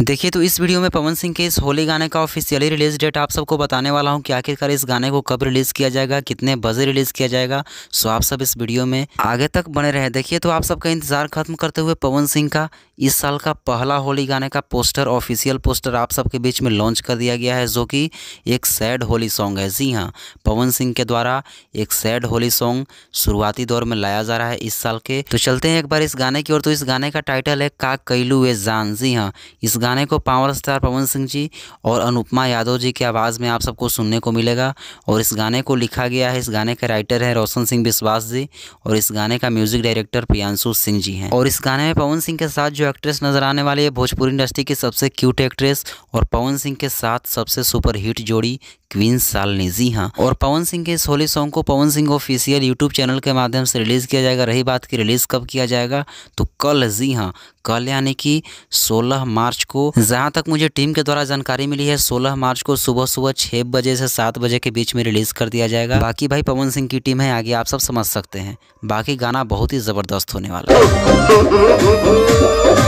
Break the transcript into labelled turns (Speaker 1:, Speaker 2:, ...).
Speaker 1: देखिए तो इस वीडियो में पवन सिंह के इस होली गाने का ऑफिशियली रिलीज डेट आप सबको बताने वाला हूं कि आखिरकार इस गाने को कब रिलीज़ किया जाएगा कितने बजे रिलीज़ किया जाएगा सो आप सब इस वीडियो में आगे तक बने रहे देखिए तो आप सबका इंतजार खत्म करते हुए पवन सिंह का इस साल का पहला होली गाने का पोस्टर ऑफिशियल पोस्टर आप सबके बीच में लॉन्च कर दिया गया है जो कि एक सैड होली सॉन्ग है जी हाँ पवन सिंह के द्वारा एक सैड होली सॉन्ग शुरुआती दौर में लाया जा रहा है इस साल के तो चलते हैं एक बार इस गाने की ओर तो इस गाने का टाइटल है का कैलू ए जान जी हाँ इस गाने को पावर स्टार पवन सिंह जी और अनुपमा यादव जी की आवाज़ में आप सबको सुनने को मिलेगा और इस गाने को लिखा गया है इस गाने के राइटर है रोशन सिंह विश्वास जी और इस गाने का म्यूजिक डायरेक्टर प्रियांशु सिंह जी हैं और इस गाने में पवन सिंह के साथ जो एक्ट्रेस नज़र आने वाली है भोजपुरी इंडस्ट्री की सबसे क्यूट एक्ट्रेस और पवन सिंह के साथ सबसे सुपर हिट जोड़ी क्वीन सालनी जी हाँ और पवन सिंह के इस होली सॉन्ग को Pawan Singh official YouTube channel के माध्यम से रिलीज़ किया जाएगा रही बात की रिलीज़ कब किया जाएगा तो कल जी हाँ कल यानी कि 16 मार्च को जहां तक मुझे टीम के द्वारा जानकारी मिली है सोलह मार्च को सुबह सुबह छह बजे से सात बजे के बीच में रिलीज कर दिया जाएगा बाकी भाई पवन सिंह की टीम है आगे आप सब समझ सकते हैं बाकी गाना बहुत ही जबरदस्त होने वाला है